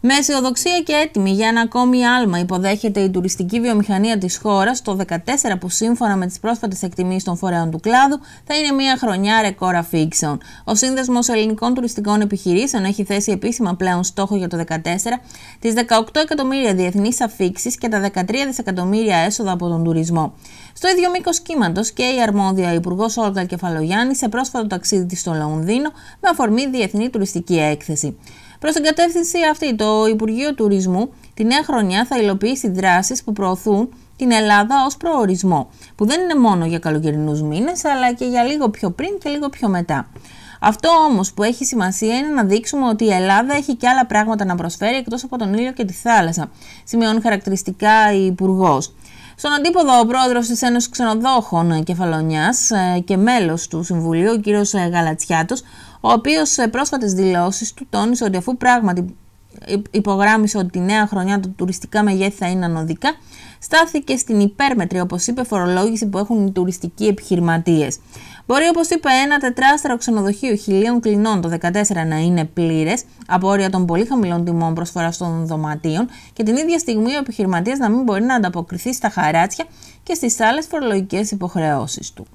Με αισιοδοξία και έτοιμη για ένα ακόμη άλμα υποδέχεται η τουριστική βιομηχανία της χώρας το 14 που σύμφωνα με τις πρόσφατες εκτιμήσεις των φορέων του κλάδου θα είναι μια χρονιά ρεκόρ αφήξεων. Ο Σύνδεσμος Ελληνικών Τουριστικών Επιχειρήσεων έχει θέσει επίσημα πλέον στόχο για το 2014 τις 18 εκατομμύρια διεθνείς αφήξεις και τα 13 δισεκατομμύρια έσοδα από τον τουρισμό. Στο ίδιο μήκος κύματος και η αρμόδια Υπουργός Όλγα Κεφαλογιάννη σε πρόσφατο ταξίδι της στο Λονδίνο με αφορμή Διεθνή Τουριστική Έκθεση. Προς την κατεύθυνση αυτή, το Υπουργείο Τουρισμού τη νέα χρονιά θα υλοποιήσει δράσεις που προωθούν την Ελλάδα ως προορισμό, που δεν είναι μόνο για καλοκαιρινούς μήνες, αλλά και για λίγο πιο πριν και λίγο πιο μετά. Αυτό όμως που έχει σημασία είναι να δείξουμε ότι η Ελλάδα έχει και άλλα πράγματα να προσφέρει εκτός από τον ήλιο και τη θάλασσα, σημειώνει χαρακτηριστικά η υπουργός. Στον αντίποδο, ο πρόεδρος της Ένωσης Ξενοδόχων Κεφαλονιάς ε, και μέλος του Συμβουλίου, ο κ. Ε, Γαλατσιάτος, ο οποίος σε πρόσφατες δηλώσεις του τόνισε ότι αφού πράγματι υπογράμμισε ότι τη νέα χρονιά τα τουριστικά μεγέθη θα είναι ανωδικά, στάθηκε στην υπέρμετρη, όπως είπε, φορολόγηση που έχουν οι τουριστικοί επιχειρηματίες. Μπορεί, όπως είπα, ένα τετράστερο ξενοδοχείο χιλίων κλινών το 14 να είναι πλήρες από όρια των πολύ χαμηλών τιμών προσφοράς των δωματίων, και την ίδια στιγμή ο επιχειρηματίας να μην μπορεί να ανταποκριθεί στα χαράτσια και στις άλλες φορολογικές υποχρεώσεις του.